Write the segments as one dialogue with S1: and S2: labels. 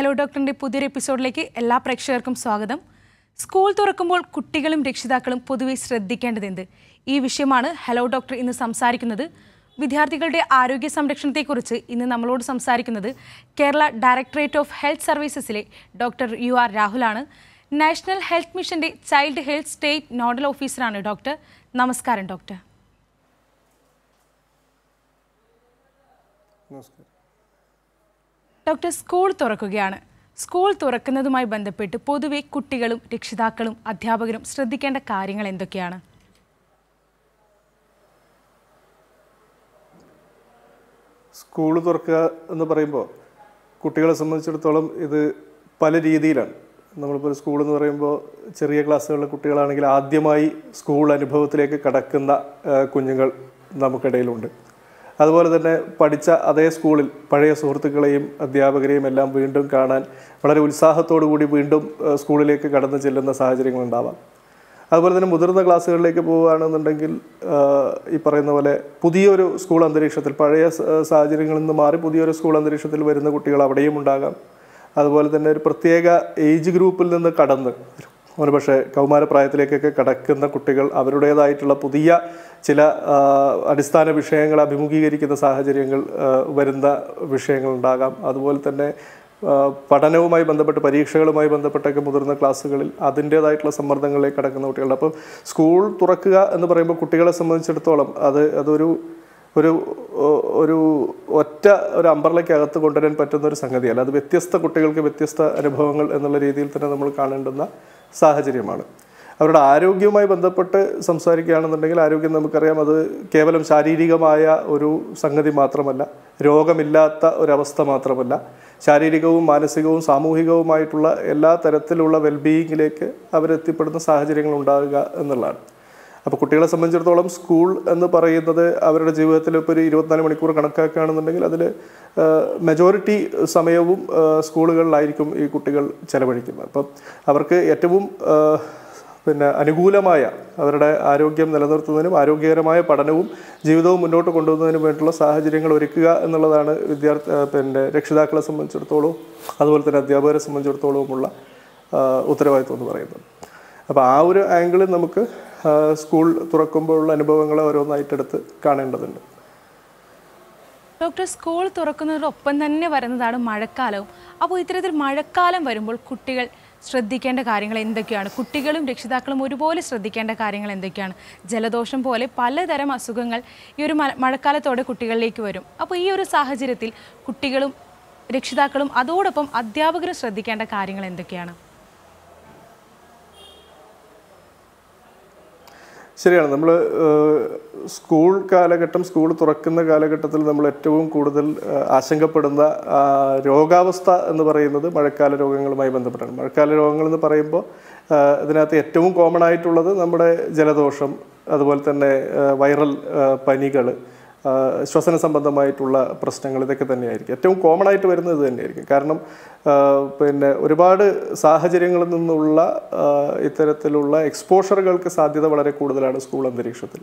S1: hello ഡോക്ടറിൻ്റെ പുതിയൊരു എപ്പിസോഡിലേക്ക് എല്ലാ പ്രേക്ഷകർക്കും സ്വാഗതം സ്കൂൾ തുറക്കുമ്പോൾ കുട്ടികളും രക്ഷിതാക്കളും പൊതുവെ ശ്രദ്ധിക്കേണ്ടത് എന്ത് ഈ വിഷയമാണ് ഹലോ ഡോക്ടർ ഇന്ന് സംസാരിക്കുന്നത് വിദ്യാർത്ഥികളുടെ ആരോഗ്യ സംരക്ഷണത്തെക്കുറിച്ച് ഇന്ന് നമ്മളോട് സംസാരിക്കുന്നത് കേരള ഡയറക്ടറേറ്റ് ഓഫ് ഹെൽത്ത് സർവീസസിലെ ഡോക്ടർ യു ആർ രാഹുലാണ് നാഷണൽ ഹെൽത്ത് മിഷൻ്റെ ചൈൽഡ് ഹെൽത്ത് സ്റ്റേറ്റ് നോഡൽ ഓഫീസറാണ് ഡോക്ടർ നമസ്കാരം ഡോക്ടർ നമസ്കാരം ഡോക്ടർ സ്കൂൾ തുറക്കുകയാണ് സ്കൂൾ തുറക്കുന്നതുമായി ബന്ധപ്പെട്ട് പൊതുവെ കുട്ടികളും രക്ഷിതാക്കളും അധ്യാപകരും ശ്രദ്ധിക്കേണ്ട കാര്യങ്ങൾ എന്തൊക്കെയാണ്
S2: സ്കൂൾ തുറക്കുക എന്ന് പറയുമ്പോൾ കുട്ടികളെ സംബന്ധിച്ചിടത്തോളം ഇത് പല രീതിയിലാണ് നമ്മളിപ്പോൾ സ്കൂൾ എന്ന് പറയുമ്പോൾ ചെറിയ ക്ലാസ്സുകളിലെ കുട്ടികളാണെങ്കിൽ ആദ്യമായി സ്കൂൾ അനുഭവത്തിലേക്ക് കടക്കുന്ന കുഞ്ഞുങ്ങൾ നമുക്കിടയിലുണ്ട് അതുപോലെ തന്നെ പഠിച്ച അതേ സ്കൂളിൽ പഴയ സുഹൃത്തുക്കളെയും അധ്യാപകരെയും എല്ലാം വീണ്ടും കാണാൻ വളരെ ഉത്സാഹത്തോടു കൂടി വീണ്ടും സ്കൂളിലേക്ക് കടന്നു ചെല്ലുന്ന സാഹചര്യങ്ങളുണ്ടാവാം അതുപോലെ തന്നെ മുതിർന്ന ക്ലാസ്സുകളിലേക്ക് പോവുകയാണെന്നുണ്ടെങ്കിൽ ഈ പറയുന്ന പോലെ പുതിയൊരു സ്കൂൾ അന്തരീക്ഷത്തിൽ പഴയ സാഹചര്യങ്ങളിൽ നിന്ന് മാറി പുതിയൊരു സ്കൂൾ അന്തരീക്ഷത്തിൽ വരുന്ന കുട്ടികൾ അവിടെയും ഉണ്ടാകാം അതുപോലെ തന്നെ ഒരു പ്രത്യേക ഏജ് ഗ്രൂപ്പിൽ നിന്ന് കടന്ന് ഒരുപക്ഷെ കൗമാരപ്രായത്തിലേക്കൊക്കെ കടക്കുന്ന കുട്ടികൾ അവരുടേതായിട്ടുള്ള പുതിയ ചില അടിസ്ഥാന വിഷയങ്ങൾ അഭിമുഖീകരിക്കുന്ന സാഹചര്യങ്ങൾ വരുന്ന വിഷയങ്ങളുണ്ടാകാം അതുപോലെ തന്നെ പഠനവുമായി ബന്ധപ്പെട്ട് പരീക്ഷകളുമായി ബന്ധപ്പെട്ടൊക്കെ മുതിർന്ന ക്ലാസ്സുകളിൽ അതിൻ്റേതായിട്ടുള്ള സമ്മർദ്ദങ്ങളിലേക്ക് കടക്കുന്ന കുട്ടികളുണ്ട് അപ്പോൾ സ്കൂൾ തുറക്കുക എന്ന് പറയുമ്പോൾ കുട്ടികളെ സംബന്ധിച്ചിടത്തോളം അത് അതൊരു ഒരു ഒരു ഒറ്റ ഒരു അമ്പർലയ്ക്കകത്ത് കൊണ്ടുവരാൻ പറ്റുന്ന ഒരു സംഗതിയല്ല അത് വ്യത്യസ്ത കുട്ടികൾക്ക് വ്യത്യസ്ത അനുഭവങ്ങൾ എന്നുള്ള രീതിയിൽ തന്നെ നമ്മൾ കാണേണ്ടുന്ന സാഹചര്യമാണ് അവരുടെ ആരോഗ്യവുമായി ബന്ധപ്പെട്ട് സംസാരിക്കുകയാണെന്നുണ്ടെങ്കിൽ ആരോഗ്യം നമുക്കറിയാം അത് കേവലം ശാരീരികമായ ഒരു സംഗതി മാത്രമല്ല രോഗമില്ലാത്ത ഒരവസ്ഥ മാത്രമല്ല ശാരീരികവും മാനസികവും സാമൂഹികവുമായിട്ടുള്ള എല്ലാ തരത്തിലുള്ള വെൽബീയിങ്ങിലേക്ക് അവരെത്തിപ്പെടുന്ന സാഹചര്യങ്ങൾ ഉണ്ടാകുക എന്നുള്ളതാണ് അപ്പോൾ കുട്ടികളെ സംബന്ധിച്ചിടത്തോളം സ്കൂൾ എന്ന് പറയുന്നത് അവരുടെ ജീവിതത്തിൽ ഇപ്പോൾ ഒരു ഇരുപത്തിനാല് മണിക്കൂർ കണക്കാക്കുകയാണെന്നുണ്ടെങ്കിൽ അതിൽ മെജോറിറ്റി സമയവും സ്കൂളുകളിലായിരിക്കും ഈ കുട്ടികൾ ചെലവഴിക്കുന്നത് അപ്പം അവർക്ക് ഏറ്റവും പിന്നെ അനുകൂലമായ അവരുടെ ആരോഗ്യം നിലനിർത്തുന്നതിനും ആരോഗ്യകരമായ പഠനവും ജീവിതവും മുന്നോട്ട് കൊണ്ടുപോകുന്നതിനും വേണ്ടിയുള്ള സാഹചര്യങ്ങൾ ഒരുക്കുക എന്നുള്ളതാണ് വിദ്യാർത്ഥി പിന്നെ രക്ഷിതാക്കളെ സംബന്ധിച്ചിടത്തോളവും അതുപോലെ തന്നെ അധ്യാപകരെ സംബന്ധിച്ചിടത്തോളവുമുള്ള ഉത്തരവാദിത്വം എന്ന് പറയുന്നത് അപ്പോൾ ആ ഒരു ആംഗിളിൽ നമുക്ക് സ്കൂൾ തുറക്കുമ്പോഴുള്ള അനുഭവങ്ങളെ ഓരോന്നായിട്ടെടുത്ത് കാണേണ്ടതുണ്ട്
S1: ഡോക്ടർ സ്കൂൾ തുറക്കുന്നതിനൊപ്പം തന്നെ വരുന്നതാണ് മഴക്കാലവും അപ്പോൾ ഇത്തരത്തിൽ മഴക്കാലം വരുമ്പോൾ കുട്ടികൾ ശ്രദ്ധിക്കേണ്ട കാര്യങ്ങൾ എന്തൊക്കെയാണ് കുട്ടികളും രക്ഷിതാക്കളും ഒരുപോലെ ശ്രദ്ധിക്കേണ്ട കാര്യങ്ങൾ എന്തൊക്കെയാണ് ജലദോഷം പോലെ പലതരം അസുഖങ്ങൾ ഈ ഒരു മഴക്കാലത്തോടെ കുട്ടികളിലേക്ക് വരും അപ്പോൾ ഈ ഒരു സാഹചര്യത്തിൽ കുട്ടികളും രക്ഷിതാക്കളും അതോടൊപ്പം അധ്യാപകരും ശ്രദ്ധിക്കേണ്ട കാര്യങ്ങൾ എന്തൊക്കെയാണ്
S2: ശരിയാണ് നമ്മൾ സ്കൂൾ കാലഘട്ടം സ്കൂൾ തുറക്കുന്ന കാലഘട്ടത്തിൽ നമ്മൾ ഏറ്റവും കൂടുതൽ ആശങ്കപ്പെടുന്ന രോഗാവസ്ഥ എന്ന് പറയുന്നത് മഴക്കാല രോഗങ്ങളുമായി ബന്ധപ്പെട്ടാണ് മഴക്കാല രോഗങ്ങൾ എന്ന് പറയുമ്പോൾ ഇതിനകത്ത് ഏറ്റവും കോമൺ ആയിട്ടുള്ളത് നമ്മുടെ ജലദോഷം അതുപോലെ തന്നെ വൈറൽ പനികൾ ശ്വസന സംബന്ധമായിട്ടുള്ള പ്രശ്നങ്ങൾ ഇതൊക്കെ തന്നെയായിരിക്കും ഏറ്റവും കോമൺ ആയിട്ട് വരുന്നത് ഇത് തന്നെയായിരിക്കും കാരണം പിന്നെ ഒരുപാട് സാഹചര്യങ്ങളിൽ നിന്നുള്ള ഇത്തരത്തിലുള്ള എക്സ്പോഷറുകൾക്ക് സാധ്യത വളരെ കൂടുതലാണ് സ്കൂൾ അന്തരീക്ഷത്തിൽ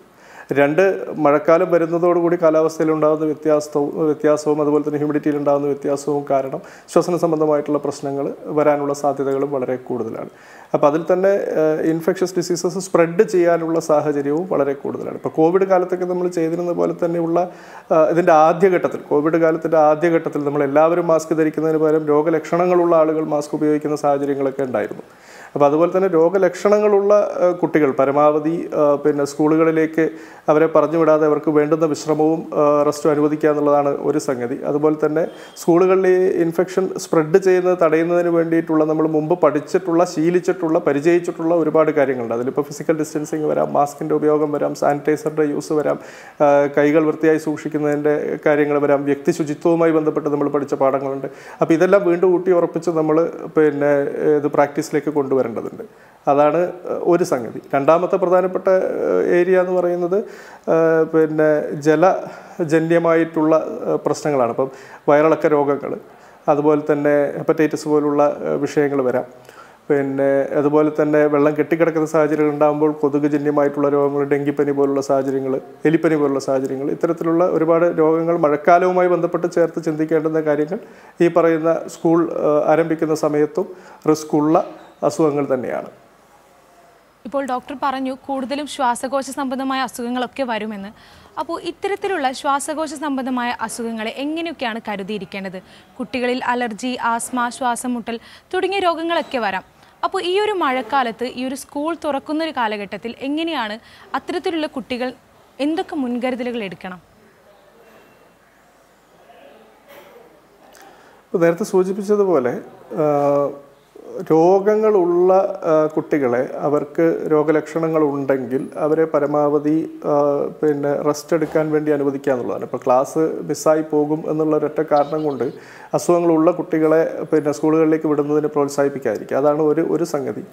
S2: രണ്ട് മഴക്കാലം വരുന്നതോടുകൂടി കാലാവസ്ഥയിൽ ഉണ്ടാകുന്ന വ്യത്യാസവും വ്യത്യാസവും അതുപോലെ തന്നെ ഹ്യൂമിഡിറ്റിയിൽ ഉണ്ടാകുന്ന വ്യത്യാസവും കാരണം ശ്വസന സംബന്ധമായിട്ടുള്ള പ്രശ്നങ്ങൾ വരാനുള്ള സാധ്യതകളും വളരെ കൂടുതലാണ് അപ്പോൾ അതിൽ തന്നെ ഇൻഫെക്ഷസ് ഡിസീസസ് സ്പ്രെഡ് ചെയ്യാനുള്ള സാഹചര്യവും വളരെ കൂടുതലാണ് ഇപ്പോൾ കോവിഡ് കാലത്തൊക്കെ നമ്മൾ ചെയ്തിരുന്ന പോലെ തന്നെയുള്ള ഇതിൻ്റെ ആദ്യഘട്ടത്തിൽ കോവിഡ് കാലത്തിൻ്റെ ആദ്യഘട്ടത്തിൽ നമ്മൾ എല്ലാവരും മാസ്ക് ധരിക്കുന്നതിന് പകരം രോഗലക്ഷണങ്ങളുള്ള ആളുകൾ മാസ്ക് ഉപയോഗിക്കുന്ന സാഹചര്യങ്ങളൊക്കെ ഉണ്ടായിരുന്നു അപ്പോൾ അതുപോലെ തന്നെ രോഗലക്ഷണങ്ങളുള്ള കുട്ടികൾ പരമാവധി പിന്നെ സ്കൂളുകളിലേക്ക് അവരെ പറഞ്ഞു വിടാതെ അവർക്ക് വേണ്ടുന്ന വിശ്രമവും റെസ്റ്റും അനുവദിക്കുക എന്നുള്ളതാണ് ഒരു സംഗതി അതുപോലെ തന്നെ സ്കൂളുകളിൽ ഇൻഫെക്ഷൻ സ്പ്രെഡ് ചെയ്യുന്നത് തടയുന്നതിന് വേണ്ടിയിട്ടുള്ള നമ്മൾ മുമ്പ് പഠിച്ചിട്ടുള്ള ശീലിച്ചിട്ടുള്ള പരിചയിച്ചിട്ടുള്ള ഒരുപാട് കാര്യങ്ങളുണ്ട് അതിലിപ്പോൾ ഫിസിക്കൽ ഡിസ്റ്റൻസിങ് വരാം മാസ്കിൻ്റെ ഉപയോഗം വരാം സാനിറ്റൈസറിൻ്റെ യൂസ് വരാം കൈകൾ വൃത്തിയായി സൂക്ഷിക്കുന്നതിൻ്റെ കാര്യങ്ങൾ വരാം വ്യക്തി ശുചിത്വവുമായി ബന്ധപ്പെട്ട് നമ്മൾ പഠിച്ച പാഠങ്ങളുണ്ട് അപ്പോൾ ഇതെല്ലാം വീണ്ടും ഊട്ടി ഉറപ്പിച്ച് നമ്മൾ പിന്നെ ഇത് പ്രാക്ടീസിലേക്ക് കൊണ്ടുവരാം വരേണ്ടതുണ്ട് അതാണ് ഒരു സംഗതി രണ്ടാമത്തെ പ്രധാനപ്പെട്ട ഏരിയ എന്ന് പറയുന്നത് പിന്നെ ജലജന്യമായിട്ടുള്ള പ്രശ്നങ്ങളാണ് അപ്പം വയറിളക്ക രോഗങ്ങൾ അതുപോലെ തന്നെ ഹെപ്പറ്റൈറ്റിസ് പോലുള്ള വിഷയങ്ങൾ വരാം പിന്നെ അതുപോലെ തന്നെ വെള്ളം കെട്ടിക്കിടക്കുന്ന സാഹചര്യങ്ങൾ ഉണ്ടാകുമ്പോൾ ജന്യമായിട്ടുള്ള രോഗങ്ങൾ ഡെങ്കിപ്പനി പോലുള്ള സാഹചര്യങ്ങൾ എലിപ്പനി പോലുള്ള സാഹചര്യങ്ങൾ ഇത്തരത്തിലുള്ള ഒരുപാട് രോഗങ്ങൾ മഴക്കാലവുമായി ബന്ധപ്പെട്ട് ചേർത്ത് ചിന്തിക്കേണ്ടുന്ന കാര്യങ്ങൾ ഈ പറയുന്ന സ്കൂൾ ആരംഭിക്കുന്ന സമയത്തും റിസ്ക്കുള്ള അസുഖങ്ങൾ തന്നെയാണ്
S1: ഇപ്പോൾ ഡോക്ടർ പറഞ്ഞു കൂടുതലും ശ്വാസകോശ സംബന്ധമായ അസുഖങ്ങളൊക്കെ വരുമെന്ന് അപ്പോൾ ഇത്തരത്തിലുള്ള ശ്വാസകോശ സംബന്ധമായ അസുഖങ്ങളെ എങ്ങനെയൊക്കെയാണ് കരുതിയിരിക്കേണ്ടത് കുട്ടികളിൽ അലർജി ആസ്മ ശ്വാസമുട്ടൽ തുടങ്ങിയ രോഗങ്ങളൊക്കെ വരാം അപ്പോൾ ഈ ഒരു മഴക്കാലത്ത് ഈ ഒരു സ്കൂൾ തുറക്കുന്ന ഒരു കാലഘട്ടത്തിൽ എങ്ങനെയാണ് അത്തരത്തിലുള്ള കുട്ടികൾ എന്തൊക്കെ മുൻകരുതലുകൾ എടുക്കണം
S2: ഇപ്പോൾ നേരത്തെ സൂചിപ്പിച്ചതുപോലെ രോഗങ്ങളുള്ള കുട്ടികളെ അവർക്ക് രോഗലക്ഷണങ്ങൾ ഉണ്ടെങ്കിൽ അവരെ പരമാവധി പിന്നെ റെസ്റ്റ് എടുക്കാൻ വേണ്ടി അനുവദിക്കുക എന്നുള്ളതാണ് ഇപ്പോൾ ക്ലാസ് മിസ്സായി പോകും എന്നുള്ള ഒരൊറ്റ കാരണം കൊണ്ട് അസുഖങ്ങളുള്ള കുട്ടികളെ പിന്നെ സ്കൂളുകളിലേക്ക് വിടുന്നതിന് പ്രോത്സാഹിപ്പിക്കാതിരിക്കുക അതാണ് ഒരു ഒരു സംഗതി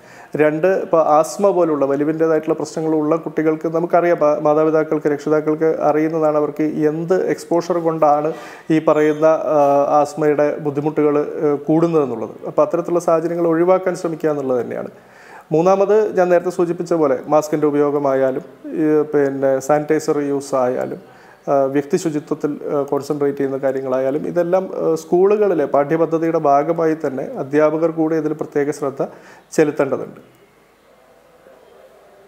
S2: രണ്ട് ഇപ്പോൾ ആസ്മ പോലുള്ള വലിവിൻ്റേതായിട്ടുള്ള പ്രശ്നങ്ങളുള്ള കുട്ടികൾക്ക് നമുക്കറിയാം മാതാപിതാക്കൾക്ക് രക്ഷിതാക്കൾക്ക് അറിയുന്നതാണ് അവർക്ക് എന്ത് എക്സ്പോഷർ കൊണ്ടാണ് ഈ പറയുന്ന ആസ്മയുടെ ബുദ്ധിമുട്ടുകൾ കൂടുന്നതെന്നുള്ളത് അപ്പോൾ അത്തരത്തിലുള്ള സാഹചര്യങ്ങൾ ഒഴിവാക്കാൻ ശ്രമിക്കുക എന്നുള്ളത് തന്നെയാണ് മൂന്നാമത് ഞാൻ നേരത്തെ സൂചിപ്പിച്ച പോലെ മാസ്കിൻ്റെ ഉപയോഗമായാലും പിന്നെ സാനിറ്റൈസർ യൂസ് ആയാലും വ്യക്തി ശുചിത്വത്തിൽ കോൺസെൻട്രേറ്റ് ചെയ്യുന്ന കാര്യങ്ങളായാലും ഇതെല്ലാം സ്കൂളുകളിലെ പാഠ്യപദ്ധതിയുടെ ഭാഗമായി തന്നെ അധ്യാപകർ കൂടി ഇതിൽ പ്രത്യേക ശ്രദ്ധ ചെലുത്തേണ്ടതുണ്ട്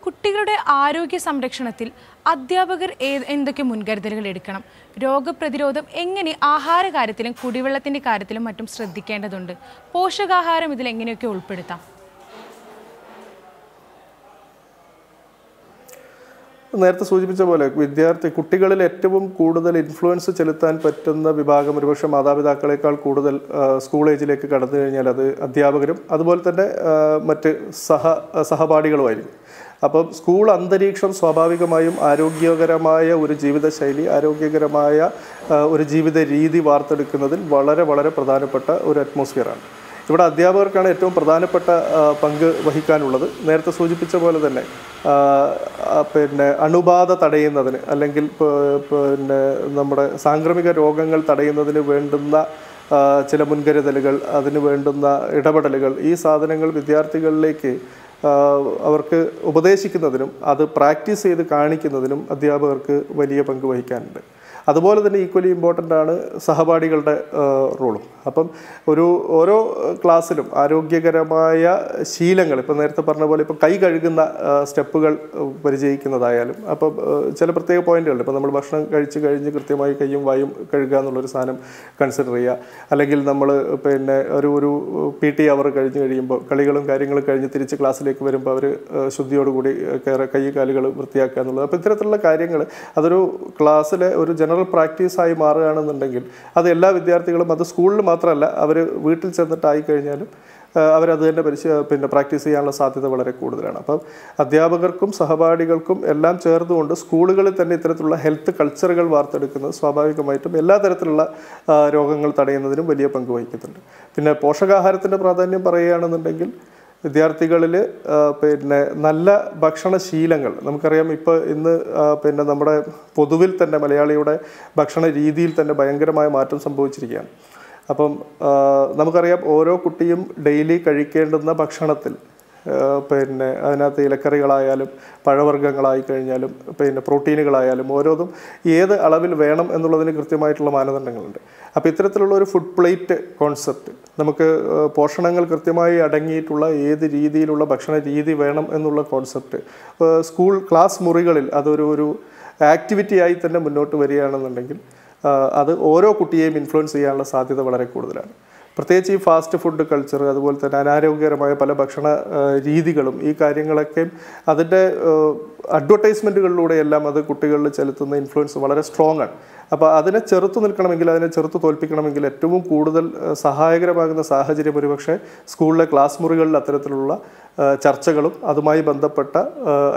S1: കുട്ടികളുടെ ആരോഗ്യ സംരക്ഷണത്തിൽ അധ്യാപകർ എന്തൊക്കെ മുൻകരുതലുകൾ എടുക്കണം രോഗപ്രതിരോധം എങ്ങനെ ആഹാരകാര്യത്തിലും കുടിവെള്ളത്തിൻ്റെ കാര്യത്തിലും മറ്റും ശ്രദ്ധിക്കേണ്ടതുണ്ട് പോഷകാഹാരം ഇതിൽ എങ്ങനെയൊക്കെ ഉൾപ്പെടുത്താം
S2: നേരത്തെ സൂചിപ്പിച്ച പോലെ വിദ്യാർത്ഥി കുട്ടികളിൽ ഏറ്റവും കൂടുതൽ ഇൻഫ്ലുവൻസ് ചെലുത്താൻ പറ്റുന്ന വിഭാഗം ഒരുപക്ഷെ മാതാപിതാക്കളെക്കാൾ കൂടുതൽ സ്കൂൾ ഏജിലേക്ക് കടന്നു കഴിഞ്ഞാൽ അത് അധ്യാപകരും അതുപോലെ തന്നെ മറ്റ് സഹ സഹപാഠികളുമായിരിക്കും അപ്പം സ്കൂൾ അന്തരീക്ഷം സ്വാഭാവികമായും ആരോഗ്യകരമായ ഒരു ജീവിതശൈലി ആരോഗ്യകരമായ ഒരു ജീവിത രീതി വാർത്തെടുക്കുന്നതിൽ വളരെ വളരെ പ്രധാനപ്പെട്ട ഒരു അറ്റ്മോസ്ഫിയറാണ് ഇവിടെ അധ്യാപകർക്കാണ് ഏറ്റവും പ്രധാനപ്പെട്ട പങ്ക് വഹിക്കാനുള്ളത് നേരത്തെ സൂചിപ്പിച്ച പോലെ തന്നെ പിന്നെ അണുബാധ തടയുന്നതിന് അല്ലെങ്കിൽ പിന്നെ നമ്മുടെ സാംക്രമിക രോഗങ്ങൾ തടയുന്നതിന് വേണ്ടുന്ന ചില മുൻകരുതലുകൾ അതിന് വേണ്ടുന്ന ഇടപെടലുകൾ ഈ സാധനങ്ങൾ വിദ്യാർത്ഥികളിലേക്ക് അവർക്ക് ഉപദേശിക്കുന്നതിനും അത് പ്രാക്ടീസ് ചെയ്ത് കാണിക്കുന്നതിനും അധ്യാപകർക്ക് വലിയ പങ്ക് വഹിക്കാനുണ്ട് അതുപോലെ തന്നെ ഈക്വലി ഇമ്പോർട്ടൻ്റ് ആണ് സഹപാഠികളുടെ റോളും അപ്പം ഒരു ഓരോ ക്ലാസ്സിലും ആരോഗ്യകരമായ ശീലങ്ങൾ ഇപ്പം നേരത്തെ പറഞ്ഞ പോലെ ഇപ്പം കൈ കഴുകുന്ന സ്റ്റെപ്പുകൾ പരിചയിക്കുന്നതായാലും അപ്പം ചില പ്രത്യേക പോയിന്റുകൾ ഇപ്പം നമ്മൾ ഭക്ഷണം കഴിച്ച് കഴിഞ്ഞ് കൃത്യമായി കൈയും വായും കഴുകുക എന്നുള്ളൊരു സാധനം കൺസിഡർ ചെയ്യുക അല്ലെങ്കിൽ നമ്മൾ പിന്നെ ഒരു ഒരു പി ടി അവർ കഴിഞ്ഞ് കഴിയുമ്പോൾ കളികളും കാര്യങ്ങളും കഴിഞ്ഞ് തിരിച്ച് ക്ലാസ്സിലേക്ക് വരുമ്പോൾ അവർ ശുദ്ധിയോടുകൂടി കൈ കാലുകൾ വൃത്തിയാക്കുക എന്നുള്ളത് അപ്പോൾ ഇത്തരത്തിലുള്ള കാര്യങ്ങൾ അതൊരു ക്ലാസ്സിലെ ഒരു ജനറൽ പ്രാക്ടീസായി മാറുകയാണെന്നുണ്ടെങ്കിൽ അത് എല്ലാ വിദ്യാർത്ഥികളും അത് സ്കൂളിൽ മാത്രമല്ല അവർ വീട്ടിൽ ചെന്നിട്ടായി കഴിഞ്ഞാലും അവരത് തന്നെ പരിശീ പിന്നെ പ്രാക്ടീസ് ചെയ്യാനുള്ള സാധ്യത വളരെ കൂടുതലാണ് അപ്പം അധ്യാപകർക്കും സഹപാഠികൾക്കും എല്ലാം ചേർന്നുകൊണ്ട് സ്കൂളുകളിൽ തന്നെ ഇത്തരത്തിലുള്ള ഹെൽത്ത് കൾച്ചറുകൾ വാർത്തെടുക്കുന്നത് സ്വാഭാവികമായിട്ടും എല്ലാ തരത്തിലുള്ള രോഗങ്ങൾ തടയുന്നതിനും വലിയ പങ്ക് വഹിക്കുന്നുണ്ട് പിന്നെ പോഷകാഹാരത്തിൻ്റെ പ്രാധാന്യം പറയുകയാണെന്നുണ്ടെങ്കിൽ വിദ്യാർത്ഥികളിൽ പിന്നെ നല്ല ഭക്ഷണശീലങ്ങൾ നമുക്കറിയാം ഇപ്പോൾ ഇന്ന് പിന്നെ നമ്മുടെ പൊതുവിൽ തന്നെ മലയാളിയുടെ ഭക്ഷണ രീതിയിൽ തന്നെ ഭയങ്കരമായ മാറ്റം സംഭവിച്ചിരിക്കുകയാണ് അപ്പം നമുക്കറിയാം ഓരോ കുട്ടിയും ഡെയിലി കഴിക്കേണ്ടുന്ന ഭക്ഷണത്തിൽ പിന്നെ അതിനകത്ത് ഇലക്കറികളായാലും പഴവർഗ്ഗങ്ങളായി കഴിഞ്ഞാലും പിന്നെ പ്രോട്ടീനുകളായാലും ഓരോന്നും ഏത് അളവിൽ വേണം എന്നുള്ളതിന് കൃത്യമായിട്ടുള്ള മാനദണ്ഡങ്ങളുണ്ട് അപ്പോൾ ഇത്തരത്തിലുള്ള ഒരു ഫുഡ് പ്ലേറ്റ് കോൺസെപ്റ്റ് നമുക്ക് പോഷണങ്ങൾ കൃത്യമായി അടങ്ങിയിട്ടുള്ള ഏത് രീതിയിലുള്ള ഭക്ഷണ രീതി വേണം എന്നുള്ള കോൺസെപ്റ്റ് സ്കൂൾ ക്ലാസ് മുറികളിൽ അതൊരു ഒരു ആക്ടിവിറ്റി ആയി തന്നെ മുന്നോട്ട് വരികയാണെന്നുണ്ടെങ്കിൽ അത് ഓരോ കുട്ടിയെയും ഇൻഫ്ലുവൻസ് ചെയ്യാനുള്ള സാധ്യത വളരെ കൂടുതലാണ് പ്രത്യേകിച്ച് ഈ ഫാസ്റ്റ് ഫുഡ് കൾച്ചർ അതുപോലെ തന്നെ അനാരോഗ്യകരമായ പല ഭക്ഷണ രീതികളും ഈ കാര്യങ്ങളൊക്കെയും അതിൻ്റെ അഡ്വർടൈസ്മെൻറ്റുകളിലൂടെയെല്ലാം അത് കുട്ടികളിൽ ചെലുത്തുന്ന ഇൻഫ്ലുവൻസ് വളരെ സ്ട്രോങ് ആണ് അപ്പോൾ അതിനെ ചെറുത്തു നിൽക്കണമെങ്കിൽ അതിനെ ചെറുത്ത് തോൽപ്പിക്കണമെങ്കിൽ ഏറ്റവും കൂടുതൽ സഹായകരമാകുന്ന സാഹചര്യം ഒരുപക്ഷെ സ്കൂളിലെ ക്ലാസ് മുറികളിൽ അത്തരത്തിലുള്ള ചർച്ചകളും അതുമായി ബന്ധപ്പെട്ട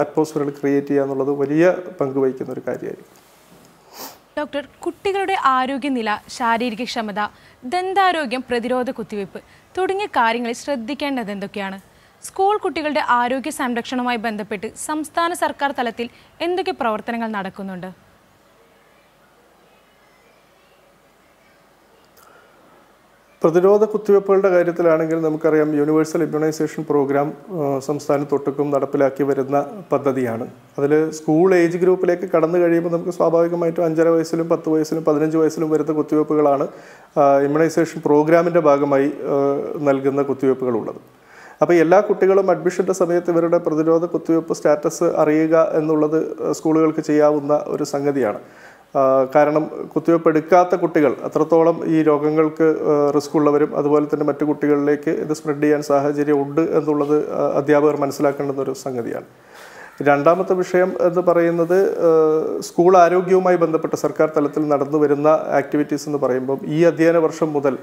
S2: അറ്റ്മോസ്ഫിയറുകൾ ക്രിയേറ്റ് ചെയ്യുക എന്നുള്ളത് വലിയ പങ്കുവഹിക്കുന്ന ഒരു കാര്യമായിരിക്കും
S1: ഡോക്ടർ കുട്ടികളുടെ ആരോഗ്യനില ശാരീരിക ക്ഷമത ദന്താരോഗ്യം പ്രതിരോധ കുത്തിവയ്പ് തുടങ്ങിയ കാര്യങ്ങളിൽ ശ്രദ്ധിക്കേണ്ടത് എന്തൊക്കെയാണ് സ്കൂൾ കുട്ടികളുടെ ആരോഗ്യ സംരക്ഷണവുമായി ബന്ധപ്പെട്ട് സംസ്ഥാന സർക്കാർ തലത്തിൽ എന്തൊക്കെ പ്രവർത്തനങ്ങൾ നടക്കുന്നുണ്ട്
S2: പ്രതിരോധ കുത്തിവയ്പ്പുകളുടെ കാര്യത്തിലാണെങ്കിൽ നമുക്കറിയാം യൂണിവേഴ്സൽ ഇമ്മ്യൂണൈസേഷൻ പ്രോഗ്രാം സംസ്ഥാനത്തൊട്ടുക്കും നടപ്പിലാക്കി വരുന്ന പദ്ധതിയാണ് അതിൽ സ്കൂൾ ഏജ് ഗ്രൂപ്പിലേക്ക് കടന്നു കഴിയുമ്പോൾ നമുക്ക് സ്വാഭാവികമായിട്ടും അഞ്ചര വയസ്സിലും പത്ത് വയസ്സിലും പതിനഞ്ച് വയസ്സിലും വരുന്ന കുത്തിവയ്പ്പുകളാണ് ഇമ്മ്യൂണൈസേഷൻ പ്രോഗ്രാമിൻ്റെ ഭാഗമായി നൽകുന്ന കുത്തിവയ്പ്പുകളുള്ളത് അപ്പോൾ എല്ലാ കുട്ടികളും അഡ്മിഷൻ്റെ സമയത്ത് ഇവരുടെ പ്രതിരോധ കുത്തിവയ്പ്പ് സ്റ്റാറ്റസ് അറിയുക എന്നുള്ളത് സ്കൂളുകൾക്ക് ചെയ്യാവുന്ന ഒരു സംഗതിയാണ് കാരണം കുത്തിവയ്പ്പ് എടുക്കാത്ത കുട്ടികൾ അത്രത്തോളം ഈ രോഗങ്ങൾക്ക് റിസ്ക് ഉള്ളവരും അതുപോലെ തന്നെ മറ്റു കുട്ടികളിലേക്ക് ഇത് സ്പ്രെഡ് ചെയ്യാൻ സാഹചര്യം ഉണ്ട് എന്നുള്ളത് അധ്യാപകർ മനസ്സിലാക്കേണ്ടുന്ന ഒരു സംഗതിയാണ് രണ്ടാമത്തെ വിഷയം എന്ന് പറയുന്നത് സ്കൂൾ ആരോഗ്യവുമായി ബന്ധപ്പെട്ട സർക്കാർ തലത്തിൽ നടന്നു വരുന്ന ആക്ടിവിറ്റീസ് എന്ന് പറയുമ്പം ഈ അധ്യയന വർഷം മുതൽ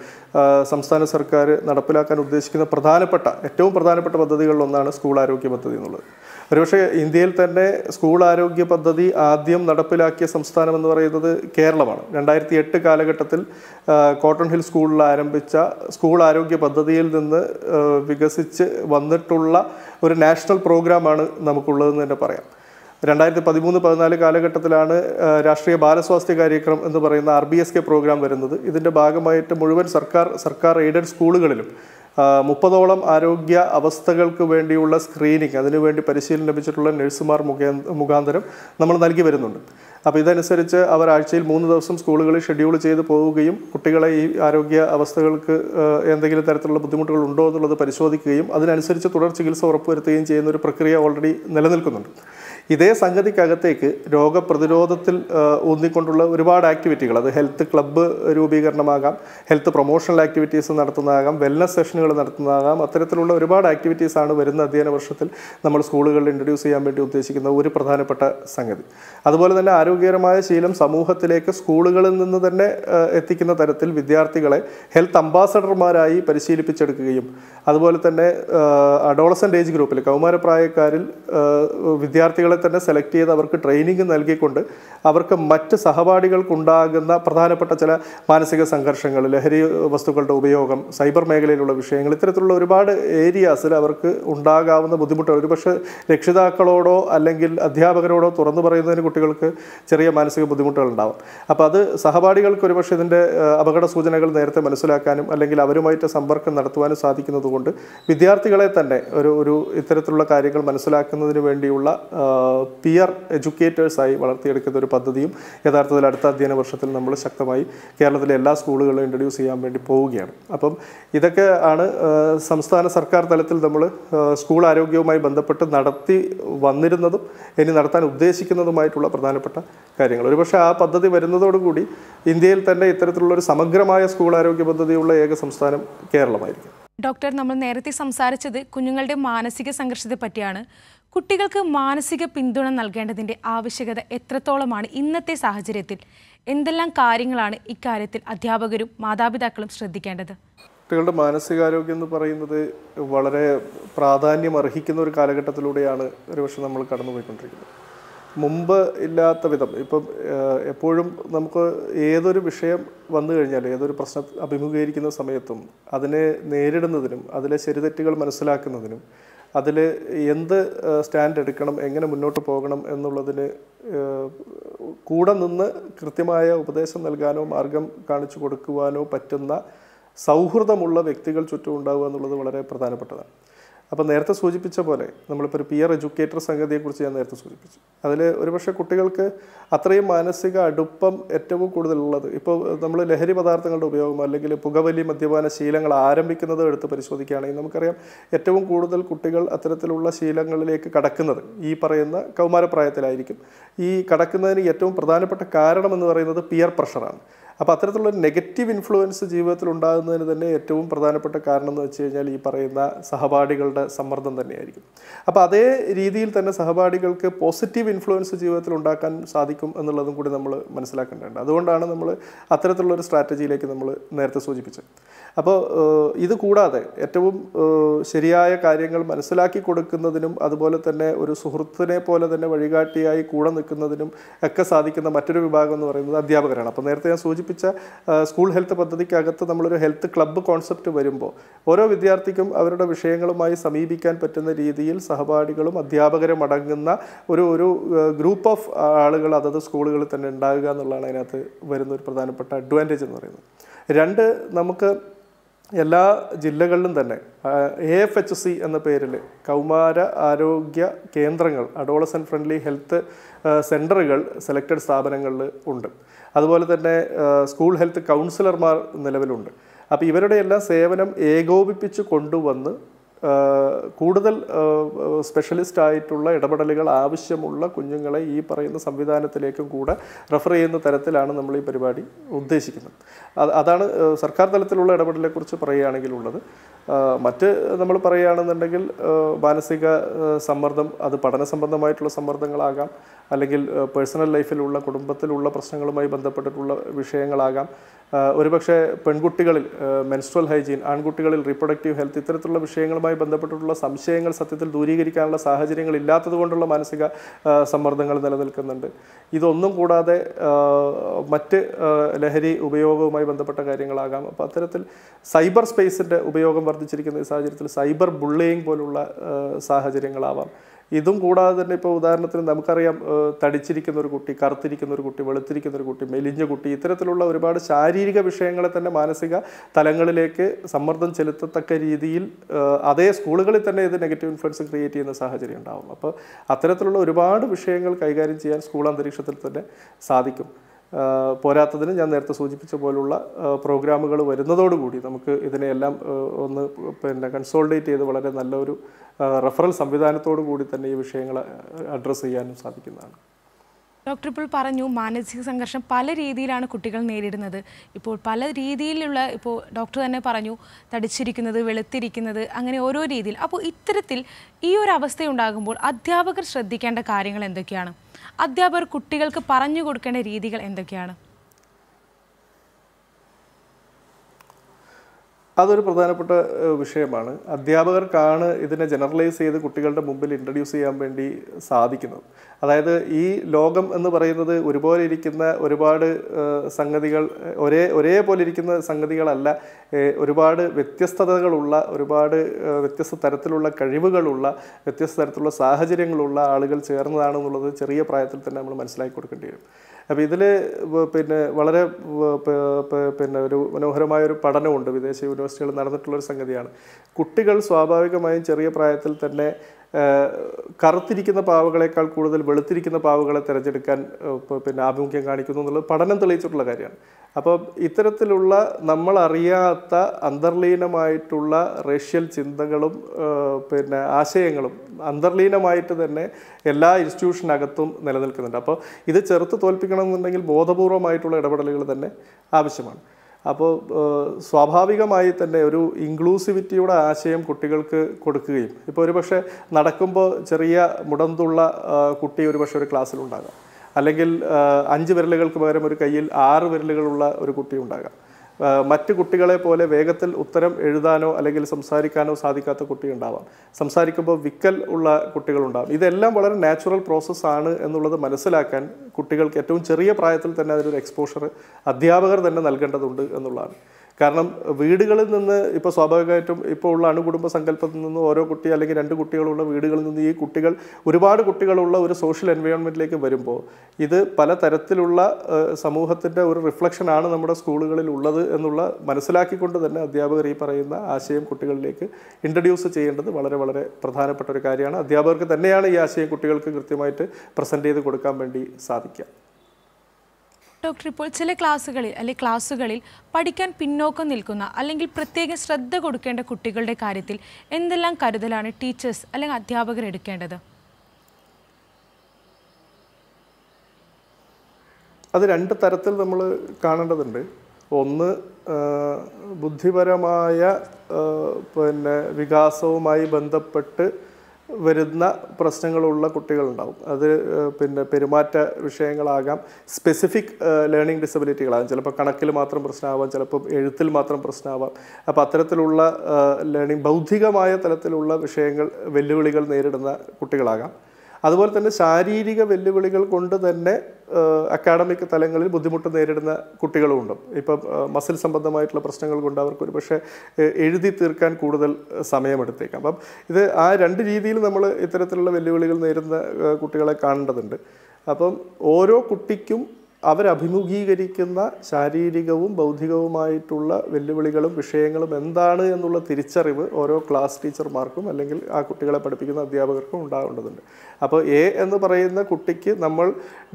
S2: സംസ്ഥാന സർക്കാർ നടപ്പിലാക്കാൻ ഉദ്ദേശിക്കുന്ന പ്രധാനപ്പെട്ട ഏറ്റവും പ്രധാനപ്പെട്ട പദ്ധതികളിലൊന്നാണ് സ്കൂൾ ആരോഗ്യ പദ്ധതി എന്നുള്ളത് ഒരുപക്ഷെ ഇന്ത്യയിൽ തന്നെ സ്കൂൾ ആരോഗ്യ പദ്ധതി ആദ്യം നടപ്പിലാക്കിയ സംസ്ഥാനം എന്ന് പറയുന്നത് കേരളമാണ് രണ്ടായിരത്തി എട്ട് കാലഘട്ടത്തിൽ കോട്ടൺ ഹിൽ സ്കൂളിൽ ആരംഭിച്ച സ്കൂൾ ആരോഗ്യ പദ്ധതിയിൽ നിന്ന് വികസിച്ച് വന്നിട്ടുള്ള ഒരു നാഷണൽ പ്രോഗ്രാമാണ് നമുക്കുള്ളതെന്ന് തന്നെ പറയാം രണ്ടായിരത്തി പതിമൂന്ന് പതിനാല് കാലഘട്ടത്തിലാണ് രാഷ്ട്രീയ ബാലസ്വാസ്ഥ്യ കാര്യക്രം എന്ന് പറയുന്ന R B S K programme വരുന്നത് ഇതിൻ്റെ ഭാഗമായിട്ട് മുഴുവൻ സർക്കാർ സർക്കാർ എയ്ഡഡ് സ്കൂളുകളിലും മുപ്പതോളം ആരോഗ്യ അവസ്ഥകൾക്ക് വേണ്ടിയുള്ള സ്ക്രീനിങ് അതിനുവേണ്ടി പരിശീലനം ലഭിച്ചിട്ടുള്ള നഴ്സുമാർ മുഖാന്തരം നമ്മൾ നൽകി വരുന്നുണ്ട് അപ്പോൾ ഇതനുസരിച്ച് അവർ ആഴ്ചയിൽ മൂന്ന് ദിവസം സ്കൂളുകളിൽ ഷെഡ്യൂൾ ചെയ്ത് പോവുകയും കുട്ടികളെ ഈ ആരോഗ്യ അവസ്ഥകൾക്ക് എന്തെങ്കിലും തരത്തിലുള്ള ബുദ്ധിമുട്ടുകൾ ഉണ്ടോ എന്നുള്ളത് പരിശോധിക്കുകയും അതിനനുസരിച്ച് തുടർ ചികിത്സ ഉറപ്പുവരുത്തുകയും ചെയ്യുന്ന ഒരു പ്രക്രിയ ഓൾറെഡി നിലനിൽക്കുന്നുണ്ട് ഇതേ സംഗതിക്കകത്തേക്ക് രോഗപ്രതിരോധത്തിൽ ഊന്നിക്കൊണ്ടുള്ള ഒരുപാട് ആക്ടിവിറ്റികൾ അത് ഹെൽത്ത് ക്ലബ്ബ് രൂപീകരണമാകാം ഹെൽത്ത് പ്രൊമോഷണൽ ആക്ടിവിറ്റീസ് നടത്തുന്നതാകാം വെൽനസ് സെഷനുകൾ നടത്തുന്നതാകാം അത്തരത്തിലുള്ള ഒരുപാട് ആക്ടിവിറ്റീസാണ് വരുന്ന അധ്യയന വർഷത്തിൽ നമ്മൾ സ്കൂളുകളിൽ ഇൻട്രൊഡ്യൂസ് ചെയ്യാൻ വേണ്ടി ഉദ്ദേശിക്കുന്ന ഒരു പ്രധാനപ്പെട്ട സംഗതി അതുപോലെ തന്നെ ആരോഗ്യകരമായ ശീലം സമൂഹത്തിലേക്ക് സ്കൂളുകളിൽ നിന്ന് തന്നെ എത്തിക്കുന്ന തരത്തിൽ വിദ്യാർത്ഥികളെ ഹെൽത്ത് അംബാസഡർമാരായി പരിശീലിപ്പിച്ചെടുക്കുകയും അതുപോലെ തന്നെ അഡോളസൻ്റ് ഏജ് ഗ്രൂപ്പിൽ കൗമാരപ്രായക്കാരിൽ വിദ്യാർത്ഥികളെ കുട്ടികളെ തന്നെ സെലക്ട് ചെയ്ത് അവർക്ക് ട്രെയിനിങ് നൽകിക്കൊണ്ട് അവർക്ക് മറ്റ് സഹപാഠികൾക്കുണ്ടാകുന്ന പ്രധാനപ്പെട്ട ചില മാനസിക സംഘർഷങ്ങൾ ലഹരി വസ്തുക്കളുടെ ഉപയോഗം സൈബർ മേഖലയിലുള്ള വിഷയങ്ങൾ ഇത്തരത്തിലുള്ള ഒരുപാട് ഏരിയാസിൽ അവർക്ക് ഉണ്ടാകാവുന്ന ബുദ്ധിമുട്ടുകൾ ഒരുപക്ഷെ രക്ഷിതാക്കളോടോ അല്ലെങ്കിൽ അധ്യാപകരോടോ തുറന്നു പറയുന്നതിന് കുട്ടികൾക്ക് ചെറിയ മാനസിക ബുദ്ധിമുട്ടുകൾ ഉണ്ടാവും അപ്പോൾ അത് സഹപാഠികൾക്ക് ഒരുപക്ഷെ ഇതിൻ്റെ അപകട സൂചനകൾ നേരത്തെ മനസ്സിലാക്കാനും അല്ലെങ്കിൽ അവരുമായിട്ട് സമ്പർക്കം നടത്തുവാനും സാധിക്കുന്നതുകൊണ്ട് വിദ്യാർത്ഥികളെ തന്നെ ഒരു ഒരു ഇത്തരത്തിലുള്ള കാര്യങ്ങൾ മനസ്സിലാക്കുന്നതിന് വേണ്ടിയുള്ള പിയർ എഡ്യൂക്കേറ്റേഴ്സായി വളർത്തിയെടുക്കുന്ന ഒരു പദ്ധതിയും യഥാർത്ഥത്തിൽ അടുത്ത അധ്യയന വർഷത്തിൽ നമ്മൾ ശക്തമായി കേരളത്തിലെ എല്ലാ സ്കൂളുകളിലും ഇൻട്രൊഡ്യൂസ് ചെയ്യാൻ വേണ്ടി പോവുകയാണ് അപ്പം ഇതൊക്കെ ആണ് സംസ്ഥാന സർക്കാർ തലത്തിൽ നമ്മൾ സ്കൂൾ ആരോഗ്യവുമായി ബന്ധപ്പെട്ട് നടത്തി വന്നിരുന്നതും ഇനി നടത്താൻ ഉദ്ദേശിക്കുന്നതുമായിട്ടുള്ള പ്രധാനപ്പെട്ട കാര്യങ്ങൾ ഒരുപക്ഷെ ആ പദ്ധതി വരുന്നതോടുകൂടി ഇന്ത്യയിൽ തന്നെ ഇത്തരത്തിലുള്ള ഒരു സമഗ്രമായ സ്കൂൾ ആരോഗ്യ പദ്ധതിയുള്ള ഏക സംസ്ഥാനം കേരളമായിരിക്കും
S1: ഡോക്ടർ നമ്മൾ നേരത്തെ സംസാരിച്ചത് കുഞ്ഞുങ്ങളുടെ മാനസിക സംഘർഷത്തെ പറ്റിയാണ് കുട്ടികൾക്ക് മാനസിക പിന്തുണ നൽകേണ്ടതിൻ്റെ ആവശ്യകത എത്രത്തോളമാണ് ഇന്നത്തെ സാഹചര്യത്തിൽ എന്തെല്ലാം കാര്യങ്ങളാണ് ഇക്കാര്യത്തിൽ അധ്യാപകരും മാതാപിതാക്കളും ശ്രദ്ധിക്കേണ്ടത്
S2: കുട്ടികളുടെ മാനസികാരോഗ്യം എന്ന് പറയുന്നത് വളരെ പ്രാധാന്യം അർഹിക്കുന്ന ഒരു കാലഘട്ടത്തിലൂടെയാണ് ഒരുപക്ഷെ നമ്മൾ കടന്നുപോയിക്കൊണ്ടിരിക്കുന്നത് മുമ്പ് ഇല്ലാത്ത വിധം ഇപ്പം എപ്പോഴും നമുക്ക് ഏതൊരു വിഷയം വന്നു കഴിഞ്ഞാൽ ഏതൊരു പ്രശ്നം അഭിമുഖീകരിക്കുന്ന സമയത്തും അതിനെ നേരിടുന്നതിനും അതിലെ ശരിതെറ്റുകൾ മനസ്സിലാക്കുന്നതിനും അതിൽ എന്ത് സ്റ്റാൻഡ് എടുക്കണം എങ്ങനെ മുന്നോട്ട് പോകണം എന്നുള്ളതിന് കൂടെ നിന്ന് കൃത്യമായ ഉപദേശം നൽകാനോ മാർഗം കാണിച്ചു കൊടുക്കുവാനോ പറ്റുന്ന സൗഹൃദമുള്ള വ്യക്തികൾ ചുറ്റും ഉണ്ടാവുക എന്നുള്ളത് വളരെ പ്രധാനപ്പെട്ടതാണ് അപ്പോൾ നേരത്തെ സൂചിപ്പിച്ച പോലെ നമ്മളിപ്പോൾ ഒരു പിയർ എഡ്യൂക്കേറ്റർ സംഗതിയെക്കുറിച്ച് ഞാൻ നേരത്തെ സൂചിപ്പിച്ചു അതിൽ ഒരുപക്ഷെ കുട്ടികൾക്ക് അത്രയും മാനസിക അടുപ്പം ഏറ്റവും കൂടുതലുള്ളത് ഇപ്പോൾ നമ്മൾ ലഹരി പദാർത്ഥങ്ങളുടെ ഉപയോഗം അല്ലെങ്കിൽ പുകവലി മദ്യപാന ശീലങ്ങൾ ആരംഭിക്കുന്നത് എടുത്ത് പരിശോധിക്കുകയാണെങ്കിൽ നമുക്കറിയാം ഏറ്റവും കൂടുതൽ കുട്ടികൾ അത്തരത്തിലുള്ള ശീലങ്ങളിലേക്ക് കടക്കുന്നത് ഈ പറയുന്ന കൗമാരപ്രായത്തിലായിരിക്കും ഈ കടക്കുന്നതിന് ഏറ്റവും പ്രധാനപ്പെട്ട കാരണം എന്ന് പറയുന്നത് പിയർ പ്രഷറാണ് അപ്പോൾ അത്തരത്തിലുള്ള നെഗറ്റീവ് ഇൻഫ്ലുവൻസ് ജീവിതത്തിൽ ഉണ്ടാകുന്നതിന് തന്നെ ഏറ്റവും പ്രധാനപ്പെട്ട കാരണം എന്ന് വെച്ച് കഴിഞ്ഞാൽ ഈ പറയുന്ന സഹപാഠികളുടെ സമ്മർദ്ദം തന്നെയായിരിക്കും അപ്പോൾ അതേ രീതിയിൽ തന്നെ സഹപാഠികൾക്ക് പോസിറ്റീവ് ഇൻഫ്ലുവൻസ് ജീവിതത്തിൽ ഉണ്ടാക്കാൻ സാധിക്കും എന്നുള്ളതും കൂടി നമ്മൾ മനസ്സിലാക്കേണ്ടതുണ്ട് അതുകൊണ്ടാണ് നമ്മൾ അത്തരത്തിലുള്ള ഒരു സ്ട്രാറ്റജിയിലേക്ക് നമ്മൾ നേരത്തെ സൂചിപ്പിച്ചത് അപ്പോൾ ഇത് കൂടാതെ ഏറ്റവും ശരിയായ കാര്യങ്ങൾ മനസ്സിലാക്കി കൊടുക്കുന്നതിനും അതുപോലെ തന്നെ ഒരു സുഹൃത്തിനെ പോലെ തന്നെ വഴികാട്ടിയായി കൂടെ നിൽക്കുന്നതിനും ഒക്കെ സാധിക്കുന്ന മറ്റൊരു വിഭാഗം എന്ന് പറയുന്നത് അധ്യാപകരാണ് അപ്പോൾ നേരത്തെ ഞാൻ സൂചിപ്പിച്ചു സൂചിപ്പിച്ച സ്കൂൾ ഹെൽത്ത് പദ്ധതിക്കകത്ത് നമ്മളൊരു ഹെൽത്ത് ക്ലബ്ബ് കോൺസെപ്റ്റ് വരുമ്പോൾ ഓരോ വിദ്യാർത്ഥിക്കും അവരുടെ വിഷയങ്ങളുമായി സമീപിക്കാൻ പറ്റുന്ന രീതിയിൽ സഹപാഠികളും അധ്യാപകരും അടങ്ങുന്ന ഒരു ഒരു ഗ്രൂപ്പ് ഓഫ് ആളുകൾ അതത് സ്കൂളുകളിൽ തന്നെ ഉണ്ടാകുക എന്നുള്ളതാണ് അതിനകത്ത് വരുന്ന ഒരു പ്രധാനപ്പെട്ട അഡ്വാൻറ്റേജ് എന്ന് പറയുന്നത് രണ്ട് നമുക്ക് എല്ലാ ജില്ലകളിലും തന്നെ എ എഫ് എച്ച് സി എന്ന പേരിൽ കൗമാര ആരോഗ്യ കേന്ദ്രങ്ങൾ അഡോളസൻ ഫ്രണ്ട്ലി ഹെൽത്ത് സെൻറ്ററുകൾ സെലക്റ്റഡ് സ്ഥാപനങ്ങളിൽ ഉണ്ട് അതുപോലെ തന്നെ സ്കൂൾ ഹെൽത്ത് കൗൺസിലർമാർ നിലവിലുണ്ട് അപ്പോൾ ഇവരുടെ സേവനം ഏകോപിപ്പിച്ച് കൊണ്ടുവന്ന് കൂടുതൽ സ്പെഷ്യലിസ്റ്റ് ആയിട്ടുള്ള ഇടപെടലുകൾ ആവശ്യമുള്ള കുഞ്ഞുങ്ങളെ ഈ പറയുന്ന സംവിധാനത്തിലേക്കും കൂടെ റെഫർ ചെയ്യുന്ന തരത്തിലാണ് നമ്മൾ ഈ പരിപാടി ഉദ്ദേശിക്കുന്നത് അതാണ് സർക്കാർ തലത്തിലുള്ള ഇടപെടലിനെക്കുറിച്ച് പറയുകയാണെങ്കിൽ ഉള്ളത് മറ്റ് നമ്മൾ പറയുകയാണെന്നുണ്ടെങ്കിൽ മാനസിക സമ്മർദ്ദം അത് പഠന സംബന്ധമായിട്ടുള്ള സമ്മർദ്ദങ്ങളാകാം അല്ലെങ്കിൽ പേഴ്സണൽ ലൈഫിലുള്ള കുടുംബത്തിലുള്ള പ്രശ്നങ്ങളുമായി ബന്ധപ്പെട്ടിട്ടുള്ള വിഷയങ്ങളാകാം ഒരുപക്ഷെ പെൺകുട്ടികളിൽ മെൻസ്ട്രൽ ഹൈജീൻ ആൺകുട്ടികളിൽ റീപ്രൊഡക്റ്റീവ് ഹെൽത്ത് ഇത്തരത്തിലുള്ള വിഷയങ്ങളുമായി ബന്ധപ്പെട്ടിട്ടുള്ള സംശയങ്ങൾ സത്യത്തിൽ ദൂരീകരിക്കാനുള്ള സാഹചര്യങ്ങൾ ഇല്ലാത്തതുകൊണ്ടുള്ള മാനസിക സമ്മർദ്ദങ്ങൾ നിലനിൽക്കുന്നുണ്ട് ഇതൊന്നും കൂടാതെ മറ്റ് ലഹരി ഉപയോഗവുമായി ബന്ധപ്പെട്ട കാര്യങ്ങളാകാം അപ്പം അത്തരത്തിൽ സൈബർ സ്പേസിൻ്റെ ഉപയോഗം വർദ്ധിച്ചിരിക്കുന്ന ഈ സാഹചര്യത്തിൽ സൈബർ ബുള്ളിയിങ് പോലുള്ള സാഹചര്യങ്ങളാവാം ഇതും കൂടാതെ തന്നെ ഇപ്പോൾ ഉദാഹരണത്തിന് നമുക്കറിയാം തടിച്ചിരിക്കുന്ന ഒരു കുട്ടി കറുത്തിരിക്കുന്ന ഒരു കുട്ടി വെളുത്തിരിക്കുന്ന ഒരു കുട്ടി മെലിഞ്ഞ കുട്ടി ഇത്തരത്തിലുള്ള ഒരുപാട് ശാരീരിക വിഷയങ്ങളെ തന്നെ മാനസിക തലങ്ങളിലേക്ക് സമ്മർദ്ദം ചെലുത്തത്തക്ക രീതിയിൽ അതേ സ്കൂളുകളിൽ തന്നെ ഇത് നെഗറ്റീവ് ഇൻഫ്ലുവൻസ് ക്രിയേറ്റ് ചെയ്യുന്ന സാഹചര്യം ഉണ്ടാവും അപ്പോൾ അത്തരത്തിലുള്ള ഒരുപാട് വിഷയങ്ങൾ കൈകാര്യം ചെയ്യാൻ സ്കൂൾ അന്തരീക്ഷത്തിൽ തന്നെ സാധിക്കും പോരാത്തതിന് ഞാൻ നേരത്തെ സൂചിപ്പിച്ച പോലുള്ള പ്രോഗ്രാമുകൾ വരുന്നതോടുകൂടി നമുക്ക് ഇതിനെയെല്ലാം ഒന്ന് പിന്നെ കൺസോൾഡേറ്റ് ചെയ്ത് വളരെ നല്ലൊരു റെഫറൽ സംവിധാനത്തോടു കൂടി തന്നെ ഈ വിഷയങ്ങൾ അഡ്രസ്സ് ചെയ്യാനും സാധിക്കുന്നതാണ്
S1: ഡോക്ടർ ഇപ്പോൾ പറഞ്ഞു മാനസിക സംഘർഷം പല രീതിയിലാണ് കുട്ടികൾ നേരിടുന്നത് ഇപ്പോൾ പല രീതിയിലുള്ള ഇപ്പോൾ ഡോക്ടർ തന്നെ പറഞ്ഞു തടിച്ചിരിക്കുന്നത് വെളുത്തിരിക്കുന്നത് അങ്ങനെ ഓരോ രീതിയിൽ അപ്പോൾ ഇത്തരത്തിൽ ഈ ഒരു അവസ്ഥ ഉണ്ടാകുമ്പോൾ അധ്യാപകർ ശ്രദ്ധിക്കേണ്ട കാര്യങ്ങൾ എന്തൊക്കെയാണ് അധ്യാപകർ കുട്ടികൾക്ക് പറഞ്ഞു കൊടുക്കേണ്ട രീതികൾ എന്തൊക്കെയാണ്
S2: അതൊരു പ്രധാനപ്പെട്ട വിഷയമാണ് അധ്യാപകർക്കാണ് ഇതിനെ ജനറലൈസ് ചെയ്ത് കുട്ടികളുടെ മുമ്പിൽ ഇൻട്രൊഡ്യൂസ് ചെയ്യാൻ വേണ്ടി സാധിക്കുന്നത് അതായത് ഈ ലോകം എന്ന് പറയുന്നത് ഒരുപോലെ ഇരിക്കുന്ന ഒരുപാട് സംഗതികൾ ഒരേ ഒരേപോലെ ഇരിക്കുന്ന സംഗതികളല്ല ഒരുപാട് വ്യത്യസ്തതകളുള്ള ഒരുപാട് വ്യത്യസ്ത തരത്തിലുള്ള കഴിവുകളുള്ള വ്യത്യസ്ത തരത്തിലുള്ള സാഹചര്യങ്ങളുള്ള ആളുകൾ ചേർന്നതാണെന്നുള്ളത് ചെറിയ പ്രായത്തിൽ തന്നെ നമ്മൾ മനസ്സിലാക്കി കൊടുക്കേണ്ടി വരും അപ്പം ഇതിൽ പിന്നെ വളരെ പിന്നെ ഒരു മനോഹരമായ ഒരു പഠനമുണ്ട് വിദേശ യൂണിവേഴ്സിറ്റികളിൽ നടന്നിട്ടുള്ളൊരു സംഗതിയാണ് കുട്ടികൾ സ്വാഭാവികമായും ചെറിയ പ്രായത്തിൽ തന്നെ കറുത്തിരിക്കുന്ന പാവകളേക്കാൾ കൂടുതൽ വെളുത്തിരിക്കുന്ന പാവകളെ തിരഞ്ഞെടുക്കാൻ പിന്നെ ആഭിമുഖ്യം കാണിക്കുന്നു എന്നുള്ളത് പഠനം തെളിയിച്ചിട്ടുള്ള കാര്യമാണ് അപ്പോൾ ഇത്തരത്തിലുള്ള നമ്മൾ അറിയാത്ത അന്തർലീനമായിട്ടുള്ള റേഷ്യൽ ചിന്തകളും പിന്നെ ആശയങ്ങളും അന്തർലീനമായിട്ട് തന്നെ എല്ലാ ഇൻസ്റ്റിറ്റ്യൂഷനകത്തും നിലനിൽക്കുന്നുണ്ട് അപ്പോൾ ഇത് ചെറുത്ത് തോൽപ്പിക്കണമെന്നുണ്ടെങ്കിൽ ബോധപൂർവമായിട്ടുള്ള ഇടപെടലുകൾ തന്നെ ആവശ്യമാണ് അപ്പോൾ സ്വാഭാവികമായി തന്നെ ഒരു ഇൻക്ലൂസിവിറ്റിയുടെ ആശയം കുട്ടികൾക്ക് കൊടുക്കുകയും ഇപ്പോൾ ഒരു പക്ഷേ നടക്കുമ്പോൾ ചെറിയ മുടന്തുള്ള കുട്ടി ഒരു പക്ഷേ ഒരു ക്ലാസ്സിലുണ്ടാകാം അല്ലെങ്കിൽ അഞ്ച് വിരലുകൾക്ക് പകരം ഒരു കയ്യിൽ ആറ് വിരലുകളുള്ള ഒരു കുട്ടി ഉണ്ടാകാം മറ്റ് കുട്ടികളെ പോലെ വേഗത്തിൽ ഉത്തരം എഴുതാനോ അല്ലെങ്കിൽ സംസാരിക്കാനോ സാധിക്കാത്ത കുട്ടിയുണ്ടാവാം സംസാരിക്കുമ്പോൾ വിക്കൽ ഉള്ള കുട്ടികളുണ്ടാവും ഇതെല്ലാം വളരെ നാച്ചുറൽ പ്രോസസ്സാണ് എന്നുള്ളത് മനസ്സിലാക്കാൻ കുട്ടികൾക്ക് ഏറ്റവും ചെറിയ പ്രായത്തിൽ തന്നെ അതിനൊരു എക്സ്പോഷർ അധ്യാപകർ തന്നെ നൽകേണ്ടതുണ്ട് എന്നുള്ളതാണ് കാരണം വീടുകളിൽ നിന്ന് ഇപ്പോൾ സ്വാഭാവികമായിട്ടും ഇപ്പോൾ ഉള്ള അണുകുടുംബ സങ്കല്പത്തിൽ നിന്ന് ഓരോ കുട്ടി അല്ലെങ്കിൽ രണ്ട് കുട്ടികളുള്ള വീടുകളിൽ നിന്ന് ഈ കുട്ടികൾ ഒരുപാട് കുട്ടികളുള്ള ഒരു സോഷ്യൽ എൻവയോൺമെൻറ്റിലേക്ക് വരുമ്പോൾ ഇത് പല തരത്തിലുള്ള സമൂഹത്തിൻ്റെ ഒരു റിഫ്ലക്ഷനാണ് നമ്മുടെ സ്കൂളുകളിൽ ഉള്ളത് എന്നുള്ള മനസ്സിലാക്കിക്കൊണ്ട് തന്നെ അധ്യാപകർ ഈ പറയുന്ന ആശയം കുട്ടികളിലേക്ക് ഇൻട്രഡ്യൂസ് ചെയ്യേണ്ടത് വളരെ വളരെ പ്രധാനപ്പെട്ട ഒരു കാര്യമാണ് അധ്യാപകർക്ക് തന്നെയാണ് ഈ ആശയം കുട്ടികൾക്ക് കൃത്യമായിട്ട് പ്രസൻറ്റ് ചെയ്ത് കൊടുക്കാൻ വേണ്ടി സാധിക്കുക
S1: ഡോക്ടർ ഇപ്പോൾ ചില ക്ലാസ്സുകളിൽ അല്ലെങ്കിൽ ക്ലാസ്സുകളിൽ പഠിക്കാൻ പിന്നോക്കം നിൽക്കുന്ന അല്ലെങ്കിൽ പ്രത്യേകം ശ്രദ്ധ കൊടുക്കേണ്ട കുട്ടികളുടെ കാര്യത്തിൽ എന്തെല്ലാം കരുതലാണ് ടീച്ചേഴ്സ് അല്ലെങ്കിൽ അധ്യാപകർ എടുക്കേണ്ടത്
S2: അത് രണ്ട് തരത്തിൽ നമ്മൾ കാണേണ്ടതുണ്ട് ഒന്ന് ബുദ്ധിപരമായ പിന്നെ വികാസവുമായി ബന്ധപ്പെട്ട് വരുന്ന പ്രശ്നങ്ങളുള്ള കുട്ടികളുണ്ടാവും അത് പിന്നെ പെരുമാറ്റ വിഷയങ്ങളാകാം സ്പെസിഫിക് ലേണിംഗ് ഡിസബിലിറ്റികളാകാം ചിലപ്പോൾ കണക്കിൽ മാത്രം പ്രശ്നമാവാം ചിലപ്പോൾ എഴുത്തിൽ മാത്രം പ്രശ്നമാവാം അപ്പോൾ അത്തരത്തിലുള്ള ലേണിംഗ് ബൗദ്ധികമായ തലത്തിലുള്ള വിഷയങ്ങൾ വെല്ലുവിളികൾ നേരിടുന്ന കുട്ടികളാകാം അതുപോലെ തന്നെ ശാരീരിക വെല്ലുവിളികൾ കൊണ്ട് തന്നെ അക്കാഡമിക് തലങ്ങളിൽ ബുദ്ധിമുട്ട് നേരിടുന്ന കുട്ടികളുമുണ്ട് ഇപ്പം മസിൽ സംബന്ധമായിട്ടുള്ള പ്രശ്നങ്ങൾ കൊണ്ട് അവർക്ക് ഒരു പക്ഷേ എഴുതി തീർക്കാൻ കൂടുതൽ സമയമെടുത്തേക്കാം അപ്പം ഇത് ആ രണ്ട് രീതിയിൽ നമ്മൾ ഇത്തരത്തിലുള്ള വെല്ലുവിളികൾ നേരിടുന്ന കുട്ടികളെ കാണേണ്ടതുണ്ട് അപ്പം ഓരോ കുട്ടിക്കും അവരഭിമുഖീകരിക്കുന്ന ശാരീരികവും ബൗദ്ധികവുമായിട്ടുള്ള വെല്ലുവിളികളും വിഷയങ്ങളും എന്താണ് എന്നുള്ള തിരിച്ചറിവ് ഓരോ ക്ലാസ് ടീച്ചർമാർക്കും അല്ലെങ്കിൽ ആ കുട്ടികളെ പഠിപ്പിക്കുന്ന അധ്യാപകർക്കും ഉണ്ടാകേണ്ടതുണ്ട് അപ്പോൾ എ എന്ന് പറയുന്ന കുട്ടിക്ക് നമ്മൾ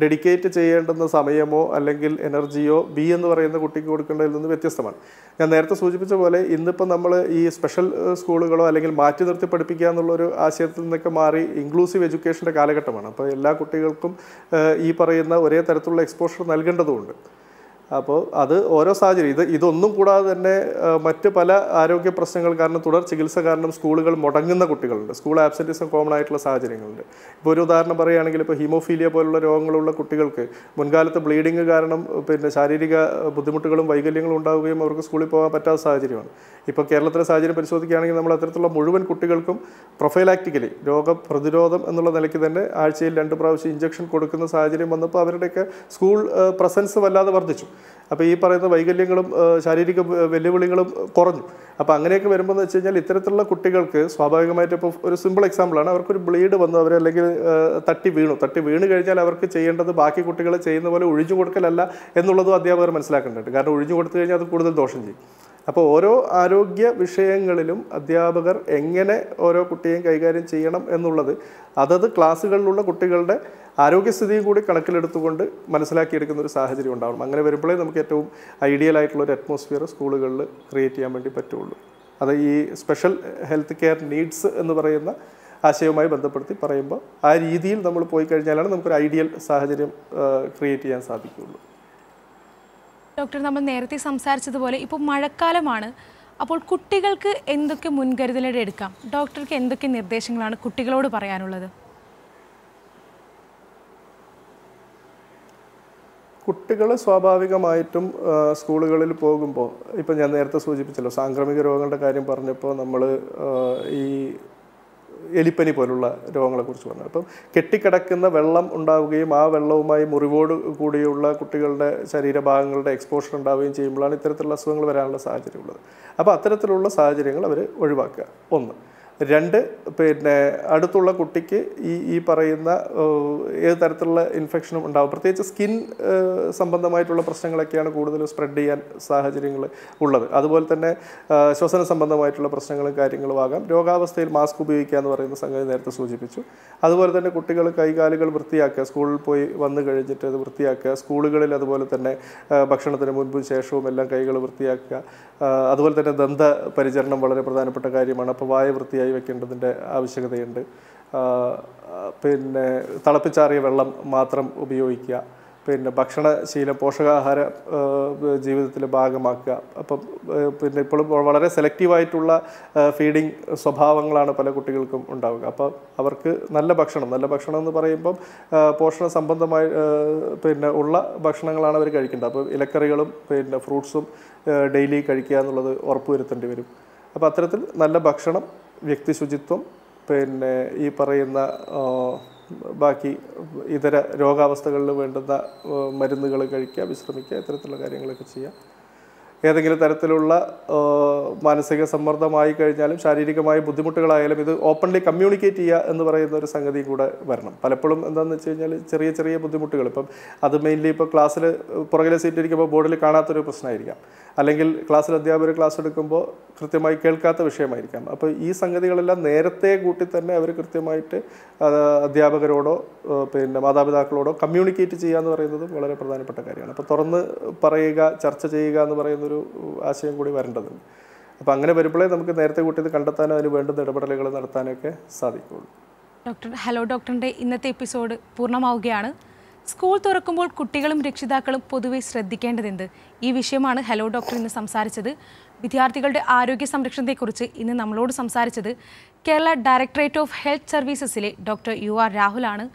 S2: ഡെഡിക്കേറ്റ് ചെയ്യേണ്ടുന്ന സമയമോ അല്ലെങ്കിൽ എനർജിയോ ബി എന്ന് പറയുന്ന കുട്ടിക്ക് കൊടുക്കേണ്ടതിൽ നിന്ന് വ്യത്യസ്തമാണ് ഞാൻ നേരത്തെ സൂചിപ്പിച്ച പോലെ ഇന്നിപ്പോൾ നമ്മൾ ഈ സ്പെഷ്യൽ സ്കൂളുകളോ അല്ലെങ്കിൽ മാറ്റി നിർത്തി പഠിപ്പിക്കുക എന്നുള്ളൊരു ആശയത്തിൽ നിന്നൊക്കെ മാറി ഇൻക്ലൂസീവ് എഡ്യൂക്കേഷൻ്റെ കാലഘട്ടമാണ് അപ്പോൾ എല്ലാ കുട്ടികൾക്കും ഈ പറയുന്ന ഒരേ തരത്തിലുള്ള എക്സ്പോഷർ നൽകേണ്ടതുണ്ട് അപ്പോൾ അത് ഓരോ സാഹചര്യം ഇത് ഇതൊന്നും കൂടാതെ തന്നെ മറ്റ് പല ആരോഗ്യ പ്രശ്നങ്ങൾ കാരണം തുടർ ചികിത്സ കാരണം സ്കൂളുകൾ മുടങ്ങുന്ന കുട്ടികളുണ്ട് സ്കൂൾ ആബ്സെൻറ്റിസം കോമൺ ആയിട്ടുള്ള സാഹചര്യങ്ങളുണ്ട് ഇപ്പോൾ ഒരു ഉദാഹരണം പറയുകയാണെങ്കിൽ ഇപ്പോൾ ഹീമോഫീലിയ പോലുള്ള രോഗങ്ങളുള്ള കുട്ടികൾക്ക് മുൻകാലത്ത് ബ്ലീഡിങ് കാരണം പിന്നെ ശാരീരിക ബുദ്ധിമുട്ടുകളും വൈകല്യങ്ങളും ഉണ്ടാവുകയും അവർക്ക് സ്കൂളിൽ പോകാൻ പറ്റാത്ത സാഹചര്യമാണ് ഇപ്പോൾ കേരളത്തിലെ സാഹചര്യം പരിശോധിക്കുകയാണെങ്കിൽ നമ്മൾ അത്തരത്തിലുള്ള മുഴുവൻ കുട്ടികൾക്കും പ്രൊഫൈലാക്റ്റിക്കലി രോഗപ്രതിരോധം എന്നുള്ള നിലയ്ക്ക് തന്നെ ആഴ്ചയിൽ രണ്ട് പ്രാവശ്യം ഇഞ്ചക്ഷൻ കൊടുക്കുന്ന സാഹചര്യം വന്നപ്പോൾ അവരുടെയൊക്കെ സ്കൂൾ പ്രസൻസ് വല്ലാതെ വർദ്ധിച്ചു അപ്പോൾ ഈ പറയുന്ന വൈകല്യങ്ങളും ശാരീരിക വെല്ലുവിളികളും കുറഞ്ഞു അപ്പോൾ അങ്ങനെയൊക്കെ വരുമ്പോൾ എന്ന് വെച്ച് കഴിഞ്ഞാൽ ഇത്തരത്തിലുള്ള കുട്ടികൾക്ക് സ്വാഭാവികമായിട്ട് ഇപ്പോൾ ഒരു സിമ്പിൾ എക്സാമ്പിളാണ് അവർക്കൊരു ബ്ലീഡ് വന്നു അവർ അല്ലെങ്കിൽ തട്ടി വീണു തട്ടി വീണ് കഴിഞ്ഞാൽ അവർക്ക് ചെയ്യേണ്ടത് ബാക്കി കുട്ടികൾ ചെയ്യുന്ന പോലെ ഒഴിഞ്ഞു കൊടുക്കലല്ല എന്നുള്ളതും അധ്യാപകർ മനസ്സിലാക്കേണ്ടത് കാരണം ഒഴിഞ്ഞു കൊടുത്തു കഴിഞ്ഞാൽ അത് കൂടുതൽ ദോഷം ചെയ്യും അപ്പോൾ ഓരോ ആരോഗ്യ വിഷയങ്ങളിലും അധ്യാപകർ എങ്ങനെ ഓരോ കുട്ടിയെയും കൈകാര്യം ചെയ്യണം എന്നുള്ളത് അതത് ക്ലാസ്സുകളിലുള്ള കുട്ടികളുടെ ആരോഗ്യസ്ഥിതിയും കൂടി കണക്കിലെടുത്തുകൊണ്ട് മനസ്സിലാക്കിയെടുക്കുന്ന ഒരു സാഹചര്യം ഉണ്ടാവണം അങ്ങനെ വരുമ്പോഴേ നമുക്ക് ഏറ്റവും ഐഡിയൽ ആയിട്ടുള്ള ഒരു അറ്റ്മോസ്ഫിയർ സ്കൂളുകളിൽ ക്രിയേറ്റ് ചെയ്യാൻ വേണ്ടി പറ്റുള്ളൂ അത് ഈ സ്പെഷ്യൽ ഹെൽത്ത് കെയർ നീഡ്സ് എന്ന് പറയുന്ന ആശയവുമായി ബന്ധപ്പെടുത്തി പറയുമ്പോൾ ആ രീതിയിൽ നമ്മൾ പോയി കഴിഞ്ഞാലാണ് നമുക്കൊരു ഐഡിയൽ സാഹചര്യം ക്രിയേറ്റ് ചെയ്യാൻ സാധിക്കുകയുള്ളൂ
S1: ഡോക്ടർ നമ്മൾ നേരത്തെ സംസാരിച്ചതുപോലെ ഇപ്പോൾ മഴക്കാലമാണ് അപ്പോൾ കുട്ടികൾക്ക് എന്തൊക്കെ മുൻകരുതലുകൾ എടുക്കാം ഡോക്ടർക്ക് എന്തൊക്കെ നിർദ്ദേശങ്ങളാണ് കുട്ടികളോട് പറയാനുള്ളത്
S2: കുട്ടികൾ സ്വാഭാവികമായിട്ടും സ്കൂളുകളിൽ പോകുമ്പോൾ ഇപ്പം ഞാൻ നേരത്തെ സൂചിപ്പിച്ചല്ലോ സാംക്രമിക രോഗങ്ങളുടെ കാര്യം പറഞ്ഞപ്പോൾ നമ്മൾ ഈ എലിപ്പനി പോലുള്ള കുറിച്ച് പറഞ്ഞു അപ്പം കെട്ടിക്കിടക്കുന്ന വെള്ളം ഉണ്ടാവുകയും ആ വെള്ളവുമായി മുറിവോട് കൂടിയുള്ള കുട്ടികളുടെ ശരീരഭാഗങ്ങളുടെ എക്സ്പോഷർ ഉണ്ടാവുകയും ചെയ്യുമ്പോഴാണ് ഇത്തരത്തിലുള്ള അസുഖങ്ങൾ വരാനുള്ള സാഹചര്യമുള്ളത് അപ്പോൾ അത്തരത്തിലുള്ള സാഹചര്യങ്ങൾ അവർ ഒഴിവാക്കുക ഒന്ന് രണ്ട് പിന്നെ അടുത്തുള്ള കുട്ടിക്ക് ഈ ഈ പറയുന്ന ഏത് തരത്തിലുള്ള ഇൻഫെക്ഷനും ഉണ്ടാകും പ്രത്യേകിച്ച് സ്കിൻ സംബന്ധമായിട്ടുള്ള പ്രശ്നങ്ങളൊക്കെയാണ് കൂടുതലും സ്പ്രെഡ് ചെയ്യാൻ സാഹചര്യങ്ങൾ ഉള്ളത് അതുപോലെ തന്നെ ശ്വസന സംബന്ധമായിട്ടുള്ള പ്രശ്നങ്ങളും കാര്യങ്ങളും ആകാം രോഗാവസ്ഥയിൽ മാസ്ക് ഉപയോഗിക്കുക എന്ന് പറയുന്ന സംഗതി നേരത്തെ സൂചിപ്പിച്ചു അതുപോലെ തന്നെ കുട്ടികൾ കൈകാലുകൾ വൃത്തിയാക്കുക സ്കൂളിൽ പോയി വന്നു കഴിഞ്ഞിട്ട് അത് വൃത്തിയാക്കുക സ്കൂളുകളിൽ അതുപോലെ തന്നെ ഭക്ഷണത്തിന് മുൻപും ശേഷവും എല്ലാം കൈകൾ വൃത്തിയാക്കുക അതുപോലെ തന്നെ ദന്ത പരിചരണം വളരെ പ്രധാനപ്പെട്ട കാര്യമാണ് അപ്പോൾ വായ വൃത്തിയായി ശുദ്ധമായി വെക്കേണ്ടതിൻ്റെ ആവശ്യകതയുണ്ട് പിന്നെ തിളപ്പിച്ചാറിയ വെള്ളം മാത്രം ഉപയോഗിക്കുക പിന്നെ ഭക്ഷണശീലം പോഷകാഹാര ജീവിതത്തിലെ ഭാഗമാക്കുക അപ്പം പിന്നെ ഇപ്പോൾ വളരെ സെലക്റ്റീവായിട്ടുള്ള ഫീഡിങ് സ്വഭാവങ്ങളാണ് പല കുട്ടികൾക്കും ഉണ്ടാവുക അപ്പോൾ അവർക്ക് നല്ല ഭക്ഷണം നല്ല ഭക്ഷണം എന്ന് പറയുമ്പം പോഷണ സംബന്ധമായി പിന്നെ ഉള്ള ഭക്ഷണങ്ങളാണ് അവർ കഴിക്കേണ്ടത് അപ്പോൾ ഇലക്കറികളും പിന്നെ ഫ്രൂട്ട്സും ഡെയിലി കഴിക്കുക എന്നുള്ളത് ഉറപ്പുവരുത്തേണ്ടി വരും അപ്പോൾ അത്തരത്തിൽ നല്ല ഭക്ഷണം വ്യക്തി ശുചിത്വം പിന്നെ ഈ പറയുന്ന ബാക്കി ഇതര രോഗാവസ്ഥകളിൽ വേണ്ടുന്ന മരുന്നുകൾ കഴിക്കുക വിശ്രമിക്കുക ഇത്തരത്തിലുള്ള കാര്യങ്ങളൊക്കെ ചെയ്യുക ഏതെങ്കിലും തരത്തിലുള്ള മാനസിക സമ്മർദ്ദമായി കഴിഞ്ഞാലും ശാരീരികമായ ബുദ്ധിമുട്ടുകളായാലും ഇത് ഓപ്പൺലി കമ്മ്യൂണിക്കേറ്റ് ചെയ്യുക എന്ന് പറയുന്ന ഒരു സംഗതി കൂടെ വരണം പലപ്പോഴും എന്താണെന്ന് വെച്ച് കഴിഞ്ഞാൽ ചെറിയ ചെറിയ ബുദ്ധിമുട്ടുകൾ ഇപ്പം അത് മെയിൻലി ഇപ്പോൾ ക്ലാസ്സിൽ പുറകിലെ സീറ്റ് ഇരിക്കുമ്പോൾ ബോർഡിൽ കാണാത്തൊരു പ്രശ്നമായിരിക്കാം അല്ലെങ്കിൽ ക്ലാസ്സിൽ അധ്യാപകർ ക്ലാസ് എടുക്കുമ്പോൾ കൃത്യമായി കേൾക്കാത്ത വിഷയമായിരിക്കാം അപ്പോൾ ഈ സംഗതികളെല്ലാം നേരത്തെ കൂട്ടി തന്നെ അവർ കൃത്യമായിട്ട് അധ്യാപകരോടോ പിന്നെ മാതാപിതാക്കളോടോ കമ്മ്യൂണിക്കേറ്റ് ചെയ്യുക എന്ന് പറയുന്നത് വളരെ പ്രധാനപ്പെട്ട കാര്യമാണ് അപ്പോൾ തുറന്ന് പറയുക ചർച്ച ചെയ്യുക എന്ന് പറയുന്ന ഒരു ആശയം കൂടി വരേണ്ടതുണ്ട് അപ്പോൾ അങ്ങനെ വരുമ്പോഴേ നമുക്ക് നേരത്തെ കൂട്ടിയത് ഇത് കണ്ടെത്താനും അതിന് വേണ്ടുന്ന ഇടപെടലുകൾ നടത്താനൊക്കെ സാധിക്കുള്ളൂ
S1: ഡോക്ടർ ഹലോ ഡോക്ടറിൻ്റെ ഇന്നത്തെ എപ്പിസോഡ് പൂർണ്ണമാവുകയാണ് സ്കൂൾ തുറക്കുമ്പോൾ കുട്ടികളും രക്ഷിതാക്കളും പൊതുവെ ശ്രദ്ധിക്കേണ്ടതെന്ത് ഈ വിഷയമാണ് ഹലോ ഡോക്ടർ ഇന്ന് സംസാരിച്ചത് വിദ്യാർത്ഥികളുടെ ആരോഗ്യ സംരക്ഷണത്തെക്കുറിച്ച് ഇന്ന് നമ്മളോട് സംസാരിച്ചത് കേരള ഡയറക്ടറേറ്റ് ഓഫ് ഹെൽത്ത് സർവീസസിലെ ഡോക്ടർ യു ആർ രാഹുലാണ്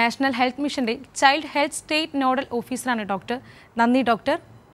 S1: നാഷണൽ ഹെൽത്ത് മിഷൻ്റെ ചൈൽഡ് ഹെൽത്ത് സ്റ്റേറ്റ് നോഡൽ ഓഫീസറാണ് ഡോക്ടർ നന്ദി ഡോക്ടർ